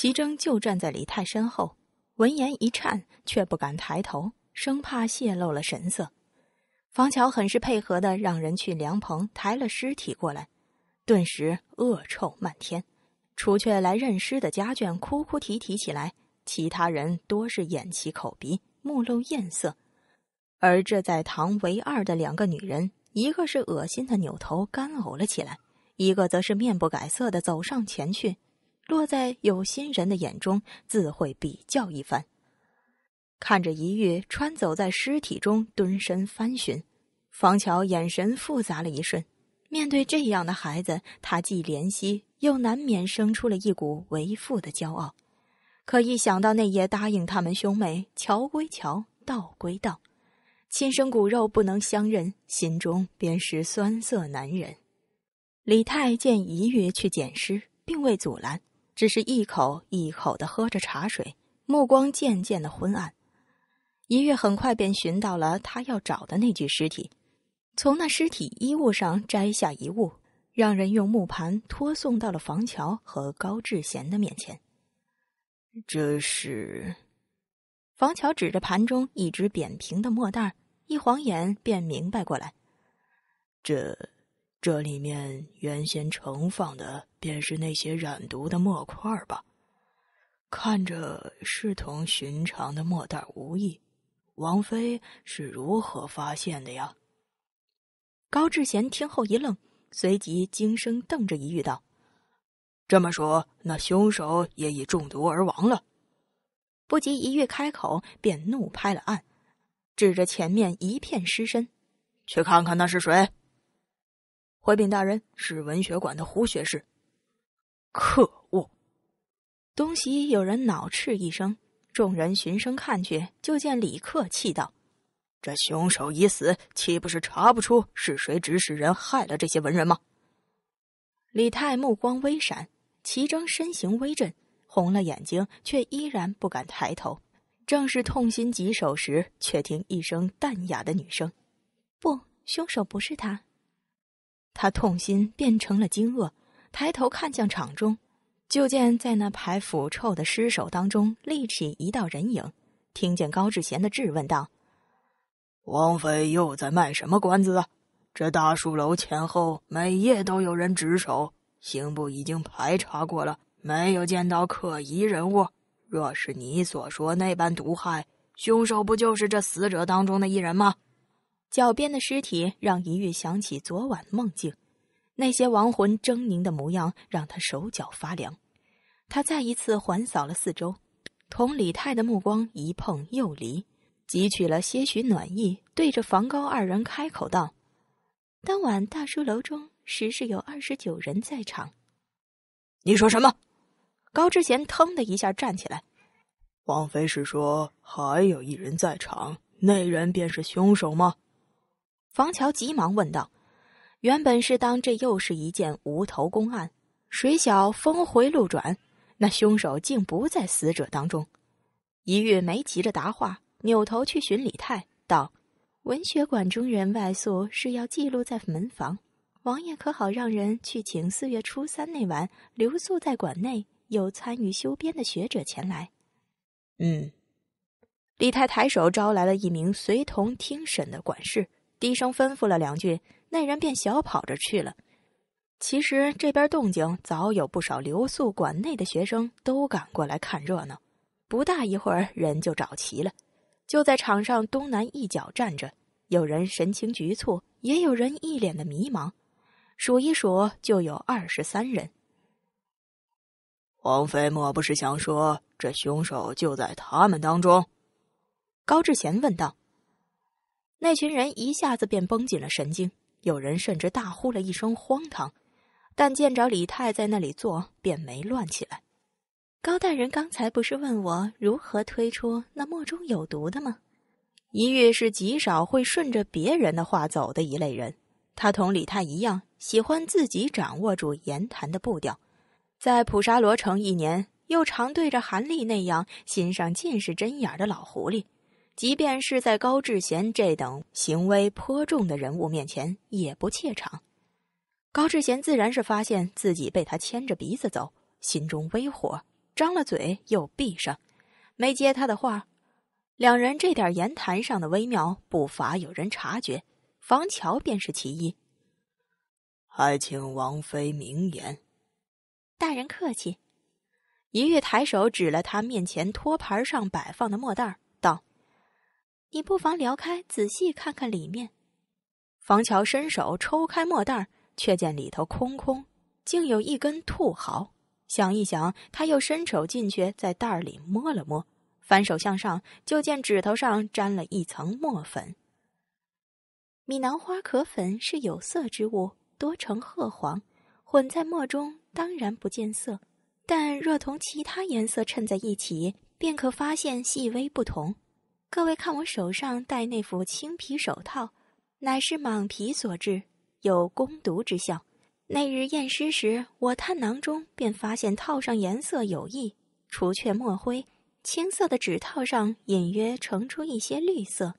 齐征就站在李泰身后，闻言一颤，却不敢抬头，生怕泄露了神色。房乔很是配合的让人去凉棚抬了尸体过来，顿时恶臭漫天。除却来认尸的家眷哭哭啼啼起来，其他人多是掩起口鼻，目露艳色。而这在堂唯二的两个女人，一个是恶心的扭头干呕了起来，一个则是面不改色的走上前去。落在有心人的眼中，自会比较一番。看着一玉穿走在尸体中蹲身翻寻，方乔眼神复杂了一瞬。面对这样的孩子，他既怜惜，又难免生出了一股为父的骄傲。可一想到那夜答应他们兄妹，桥归桥，道归道，亲生骨肉不能相认，心中便是酸涩难忍。李太见一玉去捡尸，并未阻拦。只是一口一口的喝着茶水，目光渐渐的昏暗。一月很快便寻到了他要找的那具尸体，从那尸体衣物上摘下遗物，让人用木盘托送到了房桥和高志贤的面前。这是，房桥指着盘中一只扁平的墨袋，一晃眼便明白过来，这。这里面原先盛放的便是那些染毒的墨块吧？看着视同寻常的墨袋无异，王妃是如何发现的呀？高志贤听后一愣，随即惊声瞪着一玉道：“这么说，那凶手也已中毒而亡了？”不及一玉开口，便怒拍了案，指着前面一片尸身：“去看看那是谁。”回禀大人，是文学馆的胡学士。可恶！东席有人恼斥一声，众人循声看去，就见李克气道：“这凶手已死，岂不是查不出是谁指使人害了这些文人吗？”李泰目光微闪，齐征身形微震，红了眼睛，却依然不敢抬头。正是痛心疾首时，却听一声淡雅的女声：“不，凶手不是他。”他痛心变成了惊愕，抬头看向场中，就见在那排腐臭的尸首当中立起一道人影，听见高志贤的质问道：“王妃又在卖什么关子？这大树楼前后每夜都有人值守，刑部已经排查过了，没有见到可疑人物。若是你所说那般毒害，凶手不就是这死者当中的一人吗？”脚边的尸体让一玉想起昨晚梦境，那些亡魂狰狞的模样让他手脚发凉。他再一次环扫了四周，同李泰的目光一碰又离，汲取了些许暖意，对着房高二人开口道：“当晚大书楼中实是有二十九人在场。”“你说什么？”高知贤腾的一下站起来，“王妃是说还有一人在场，那人便是凶手吗？”房乔急忙问道：“原本是当这又是一件无头公案，谁晓峰回路转，那凶手竟不在死者当中。”一玉没急着答话，扭头去寻李泰道：“文学馆中人外宿是要记录在门房，王爷可好？让人去请四月初三那晚留宿在馆内有参与修编的学者前来。”“嗯。”李泰抬手招来了一名随同听审的管事。低声吩咐了两句，那人便小跑着去了。其实这边动静早有不少，留宿馆内的学生都赶过来看热闹。不大一会儿，人就找齐了，就在场上东南一角站着。有人神情局促，也有人一脸的迷茫。数一数，就有二十三人。王妃莫不是想说，这凶手就在他们当中？高志贤问道。那群人一下子便绷紧了神经，有人甚至大呼了一声“荒唐”，但见着李泰在那里坐，便没乱起来。高大人刚才不是问我如何推出那墨中有毒的吗？一月是极少会顺着别人的话走的一类人，他同李泰一样，喜欢自己掌握住言谈的步调。在普沙罗城一年，又常对着韩立那样心上尽是针眼的老狐狸。即便是在高志贤这等行为颇重的人物面前，也不怯场。高志贤自然是发现自己被他牵着鼻子走，心中微火，张了嘴又闭上，没接他的话。两人这点言谈上的微妙，不乏有人察觉，房乔便是其一。还请王妃明言，大人客气。一玉抬手指了他面前托盘上摆放的墨袋，道。你不妨撩开，仔细看看里面。房乔伸手抽开墨袋，却见里头空空，竟有一根兔毫。想一想，他又伸手进去，在袋里摸了摸，反手向上，就见指头上沾了一层墨粉。米兰花壳粉是有色之物，多呈褐黄，混在墨中当然不见色，但若同其他颜色衬在一起，便可发现细微不同。各位看，我手上戴那副青皮手套，乃是蟒皮所制，有攻毒之效。那日验尸时，我探囊中便发现套上颜色有异，除却墨灰，青色的指套上隐约呈出一些绿色。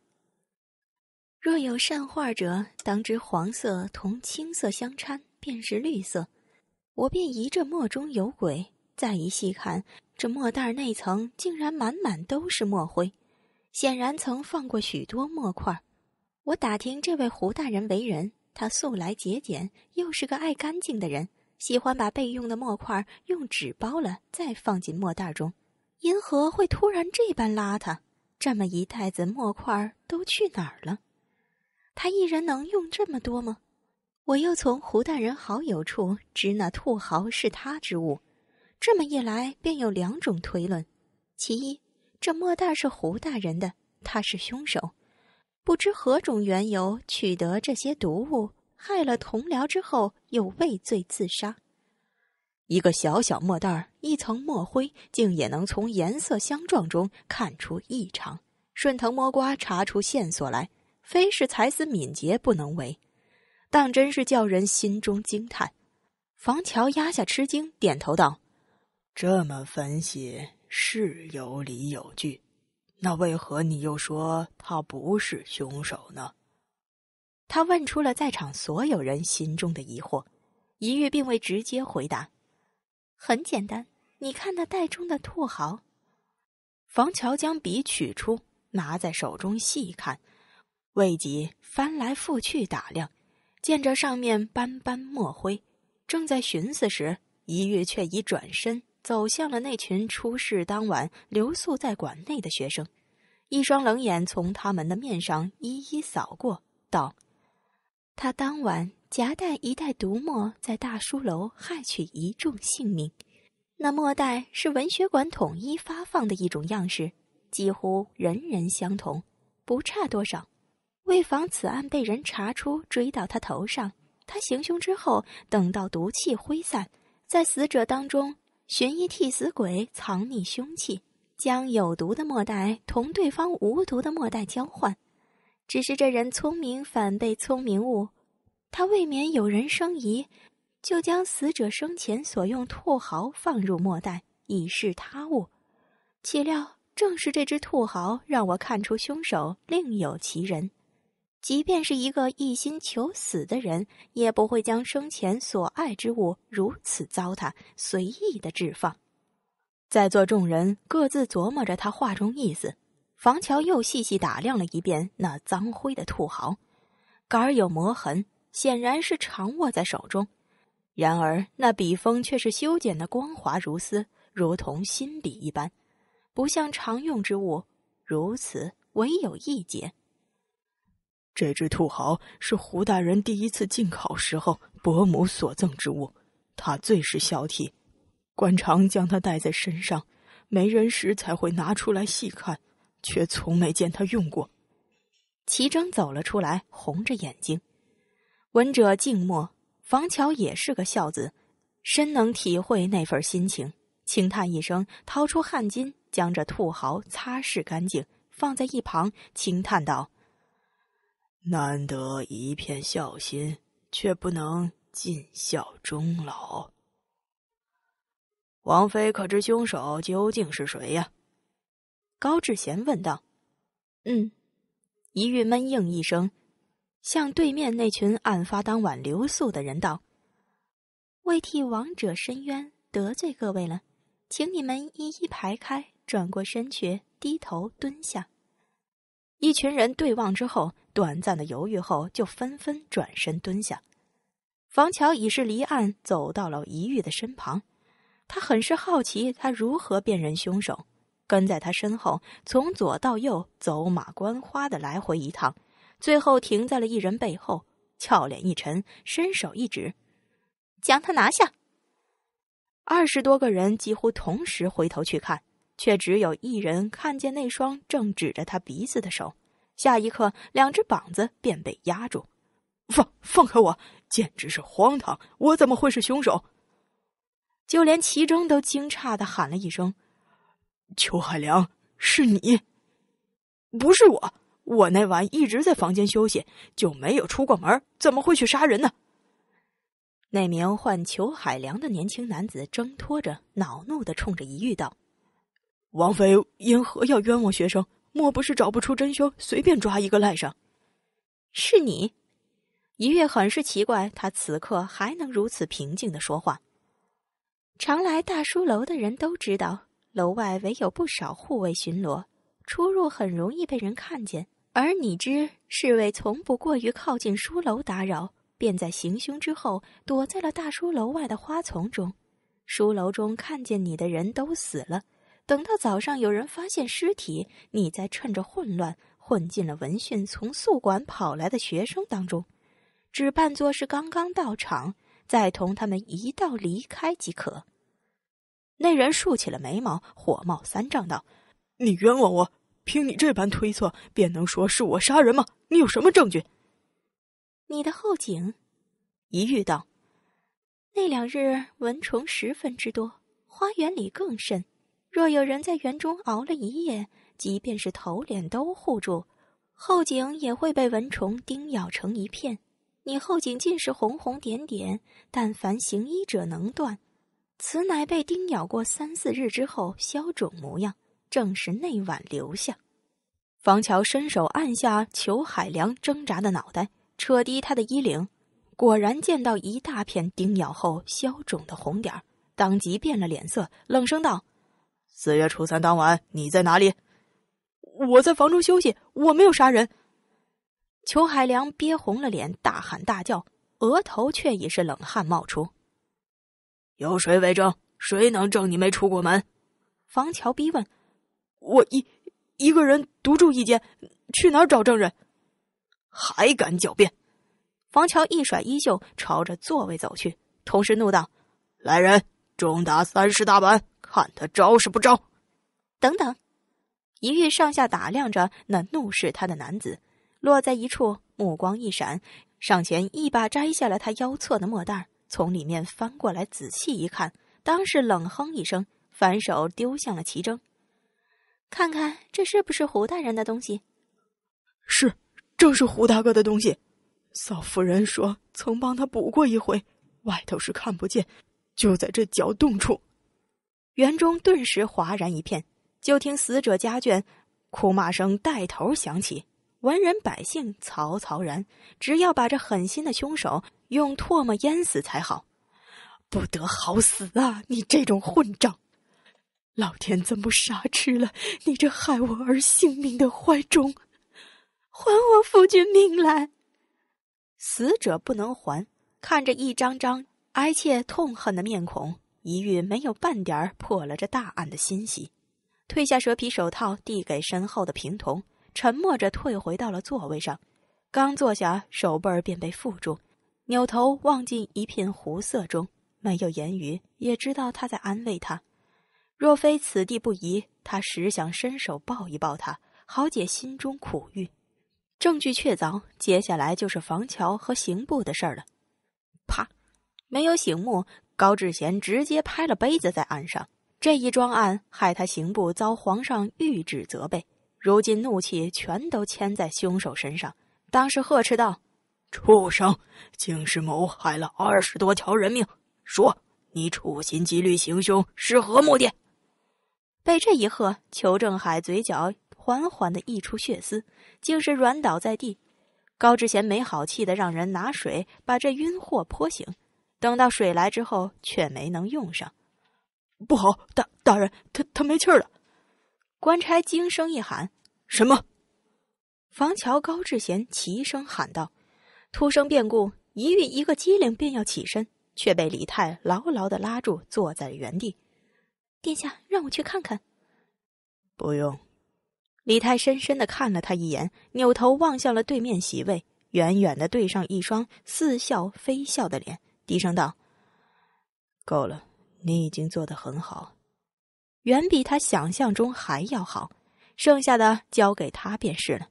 若有善画者，当知黄色同青色相掺便是绿色。我便疑这墨中有鬼，再一细看，这墨袋内层竟然满满都是墨灰。显然曾放过许多墨块。我打听这位胡大人为人，他素来节俭，又是个爱干净的人，喜欢把备用的墨块用纸包了，再放进墨袋中。银河会突然这般邋遢？这么一袋子墨块都去哪儿了？他一人能用这么多吗？我又从胡大人好友处知那兔毫是他之物，这么一来便有两种推论：其一。这墨袋是胡大人的，他是凶手。不知何种缘由取得这些毒物，害了同僚之后又畏罪自杀。一个小小墨袋儿，一层墨灰，竟也能从颜色相撞中看出异常，顺藤摸瓜查出线索来，非是才思敏捷不能为。当真是叫人心中惊叹。房乔压下吃惊，点头道：“这么分析。”是有理有据，那为何你又说他不是凶手呢？他问出了在场所有人心中的疑惑。一玉并未直接回答，很简单，你看那袋中的兔毫。房乔将笔取出，拿在手中细看，未及翻来覆去打量，见着上面斑斑墨灰，正在寻思时，一玉却已转身。走向了那群出事当晚留宿在馆内的学生，一双冷眼从他们的面上一一扫过，道：“他当晚夹带一袋毒墨，在大书楼害取一众性命。那墨袋是文学馆统一发放的一种样式，几乎人人相同，不差多少。为防此案被人查出追到他头上，他行凶之后，等到毒气挥散，在死者当中。”寻一替死鬼藏匿凶器，将有毒的墨袋同对方无毒的墨袋交换。只是这人聪明反被聪明误，他未免有人生疑，就将死者生前所用兔毫放入墨袋，以示他物。岂料正是这只兔毫，让我看出凶手另有其人。即便是一个一心求死的人，也不会将生前所爱之物如此糟蹋，随意的置放。在座众人各自琢磨着他话中意思。房乔又细细打量了一遍那脏灰的兔毫，杆有磨痕，显然是常握在手中。然而那笔锋却是修剪的光滑如丝，如同新笔一般，不像常用之物如此，唯有一节。这只兔毫是胡大人第一次进考时候伯母所赠之物，他最是孝悌，惯常将它带在身上，没人时才会拿出来细看，却从没见他用过。齐征走了出来，红着眼睛，闻者静默。房乔也是个孝子，深能体会那份心情，轻叹一声，掏出汗巾将这兔毫擦拭干净，放在一旁，轻叹道。难得一片孝心，却不能尽孝终老。王妃可知凶手究竟是谁呀？高志贤问道。嗯，一玉闷应一声，向对面那群案发当晚留宿的人道：“为替亡者申冤，得罪各位了，请你们一一排开，转过身去，低头蹲下。”一群人对望之后。短暂的犹豫后，就纷纷转身蹲下。房乔已是离岸，走到了一玉的身旁。他很是好奇，他如何辨认凶手，跟在他身后，从左到右走马观花的来回一趟，最后停在了一人背后，俏脸一沉，伸手一指，将他拿下。二十多个人几乎同时回头去看，却只有一人看见那双正指着他鼻子的手。下一刻，两只膀子便被压住，放放开我！简直是荒唐！我怎么会是凶手？就连齐征都惊诧的喊了一声：“邱海良，是你，不是我！我那晚一直在房间休息，就没有出过门，怎么会去杀人呢？”那名唤邱海良的年轻男子挣脱着，恼怒的冲着一玉道：“王妃，因何要冤枉学生？”莫不是找不出真凶，随便抓一个赖上？是你？一月很是奇怪，他此刻还能如此平静的说话。常来大书楼的人都知道，楼外围有不少护卫巡逻，出入很容易被人看见。而你知，侍卫从不过于靠近书楼打扰，便在行凶之后躲在了大书楼外的花丛中。书楼中看见你的人都死了。等到早上有人发现尸体，你再趁着混乱混进了闻讯从宿管跑来的学生当中，只扮作是刚刚到场，再同他们一道离开即可。那人竖起了眉毛，火冒三丈道：“你冤枉我！凭你这般推测，便能说是我杀人吗？你有什么证据？”你的后颈，一遇道：“那两日蚊虫十分之多，花园里更甚。”若有人在园中熬了一夜，即便是头脸都护住，后颈也会被蚊虫叮咬成一片。你后颈尽是红红点点，但凡行医者能断，此乃被叮咬过三四日之后消肿模样，正是那晚留下。方乔伸手按下裘海良挣扎的脑袋，扯低他的衣领，果然见到一大片叮咬后消肿的红点儿，当即变了脸色，冷声道。四月初三当晚，你在哪里？我在房中休息，我没有杀人。裘海良憋红了脸，大喊大叫，额头却已是冷汗冒出。有谁为证？谁能证你没出过门？房乔逼问。我一一个人独住一间，去哪儿找证人？还敢狡辩？房乔一甩衣袖，朝着座位走去，同时怒道：“来人，重打三十大板。”看他招是不招？等等，一玉上下打量着那怒视他的男子，落在一处，目光一闪，上前一把摘下了他腰侧的墨袋，从里面翻过来仔细一看，当是冷哼一声，反手丢向了齐征，看看这是不是胡大人的东西？是，正是胡大哥的东西。嫂夫人说曾帮他补过一回，外头是看不见，就在这脚洞处。园中顿时哗然一片，就听死者家眷，哭骂声带头响起。文人百姓嘈嘈然，只要把这狠心的凶手用唾沫淹死才好，不得好死啊！你这种混账，老天怎么杀吃了你这害我儿性命的坏种？还我夫君命来！死者不能还，看着一张张哀切痛恨的面孔。一遇没有半点破了这大案的欣喜，褪下蛇皮手套，递给身后的平童，沉默着退回到了座位上。刚坐下，手背儿便被缚住，扭头望进一片湖色中，没有言语，也知道他在安慰他。若非此地不宜，他实想伸手抱一抱他。豪姐心中苦郁。证据确凿，接下来就是房桥和刑部的事儿了。啪，没有醒目。高志贤直接拍了杯子在案上，这一桩案害他刑部遭皇上御旨责备，如今怒气全都牵在凶手身上。当时呵斥道：“畜生，竟是谋害了二十多条人命！说你处心积虑行凶是何目的？”被这一喝，裘正海嘴角缓缓的溢出血丝，竟是软倒在地。高志贤没好气的让人拿水把这晕货泼醒。等到水来之后，却没能用上。不好，大大人，他他没气儿了！官差惊声一喊：“什么？”房桥高志贤齐声喊道：“突生变故！”一遇一个机灵，便要起身，却被李泰牢牢的拉住，坐在了原地。殿下，让我去看看。不用。李泰深深的看了他一眼，扭头望向了对面席位，远远的对上一双似笑非笑的脸。低声道：“够了，你已经做得很好，远比他想象中还要好。剩下的交给他便是了。”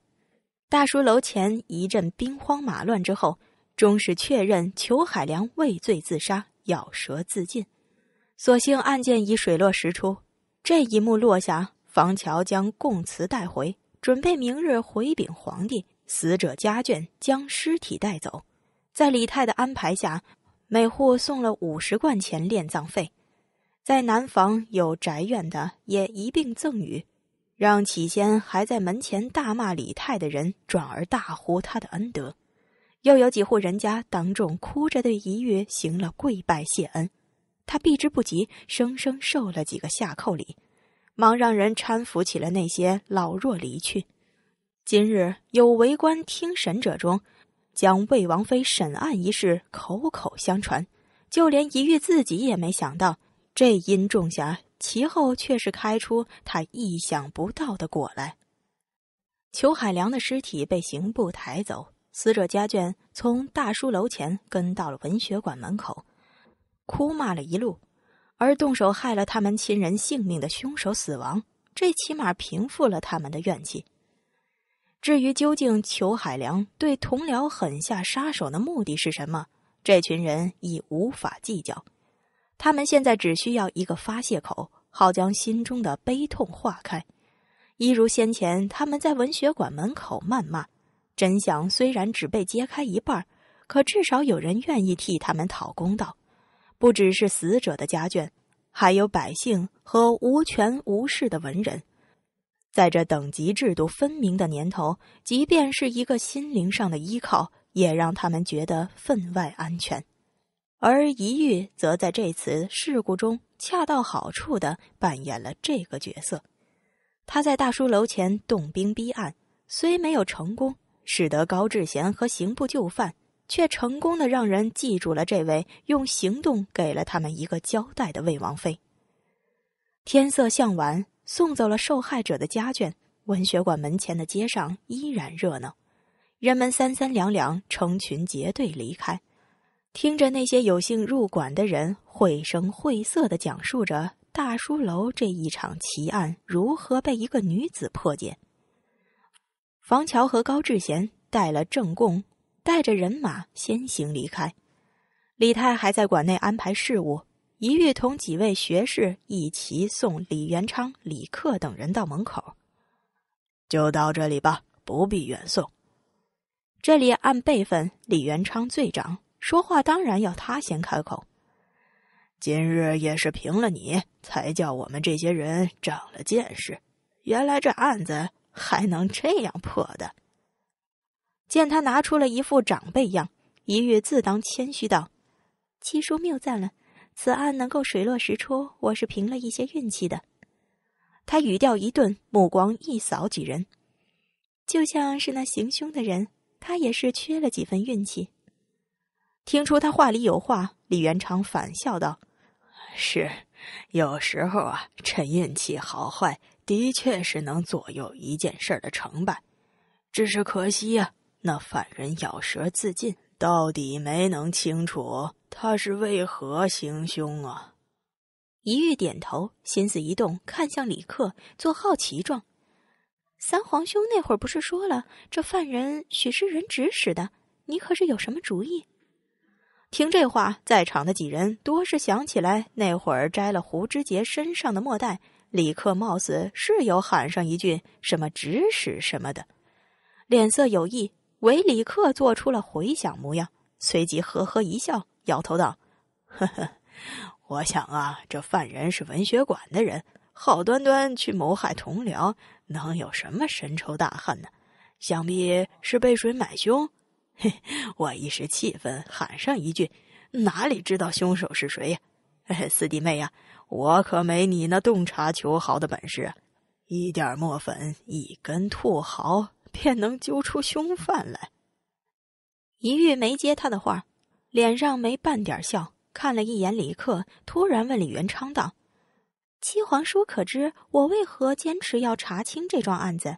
大书楼前一阵兵荒马乱之后，终是确认裘海良畏罪自杀，咬舌自尽。所幸案件已水落石出。这一幕落下，房桥将供词带回，准备明日回禀皇帝。死者家眷将尸体带走，在李泰的安排下。每户送了五十贯钱殓葬费，在南房有宅院的也一并赠予，让起先还在门前大骂李泰的人转而大呼他的恩德。又有几户人家当众哭着对一月行了跪拜谢恩，他避之不及，生生受了几个下叩礼，忙让人搀扶起了那些老弱离去。今日有围观听审者中。将魏王妃审案一事口口相传，就连一玉自己也没想到，这阴种下其后却是开出他意想不到的果来。裘海良的尸体被刑部抬走，死者家眷从大书楼前跟到了文学馆门口，哭骂了一路，而动手害了他们亲人性命的凶手死亡，这起码平复了他们的怨气。至于究竟裘海良对同僚狠下杀手的目的是什么，这群人已无法计较。他们现在只需要一个发泄口，好将心中的悲痛化开。一如先前他们在文学馆门口谩骂，真相虽然只被揭开一半，可至少有人愿意替他们讨公道。不只是死者的家眷，还有百姓和无权无势的文人。在这等级制度分明的年头，即便是一个心灵上的依靠，也让他们觉得分外安全。而一玉则在这次事故中恰到好处地扮演了这个角色。他在大书楼前动兵逼案，虽没有成功，使得高志贤和刑部就范，却成功的让人记住了这位用行动给了他们一个交代的魏王妃。天色向晚。送走了受害者的家眷，文学馆门前的街上依然热闹，人们三三两两、成群结队离开，听着那些有幸入馆的人绘声绘色的讲述着大书楼这一场奇案如何被一个女子破解。房乔和高志贤带了正供，带着人马先行离开，李泰还在馆内安排事务。一玉同几位学士一齐送李元昌、李克等人到门口，就到这里吧，不必远送。这里按辈分，李元昌最长，说话当然要他先开口。今日也是凭了你，才叫我们这些人长了见识。原来这案子还能这样破的。见他拿出了一副长辈样，一玉自当谦虚道：“七叔谬赞了。”此案能够水落石出，我是凭了一些运气的。他语调一顿，目光一扫几人，就像是那行凶的人，他也是缺了几分运气。听出他话里有话，李元昌反笑道：“是，有时候啊，这运气好坏的确是能左右一件事儿的成败。只是可惜呀，那犯人咬舌自尽，到底没能清楚。”他是为何行凶啊？一玉点头，心思一动，看向李克，做好奇状。三皇兄那会儿不是说了，这犯人许是人指使的。你可是有什么主意？听这话，在场的几人多是想起来那会儿摘了胡知杰身上的墨带。李克貌似是有喊上一句什么指使什么的，脸色有意，唯李克做出了回想模样，随即呵呵一笑。摇头道：“呵呵，我想啊，这犯人是文学馆的人，好端端去谋害同僚，能有什么深仇大恨呢？想必是被谁买凶。嘿，我一时气愤，喊上一句：哪里知道凶手是谁呀？四弟妹呀，我可没你那洞察秋毫的本事，一点墨粉，一根兔毫，便能揪出凶犯来。一玉没接他的话。”脸上没半点笑，看了一眼李克，突然问李元昌道：“七皇叔，可知我为何坚持要查清这桩案子？”